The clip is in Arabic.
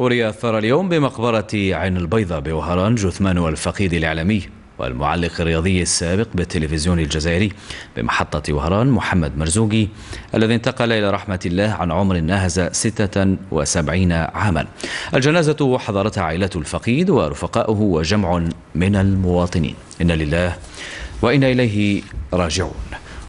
أري أثر اليوم بمقبرة عين البيضاء بوهران جثمان الفقيد الإعلامي والمعلق الرياضي السابق بالتلفزيون الجزائري بمحطة وهران محمد مرزوقي الذي انتقل إلى رحمة الله عن عمر ناهز 76 عاما الجنازة حضرتها عائلة الفقيد ورفقاؤه وجمع من المواطنين إن لله وإنا إليه راجعون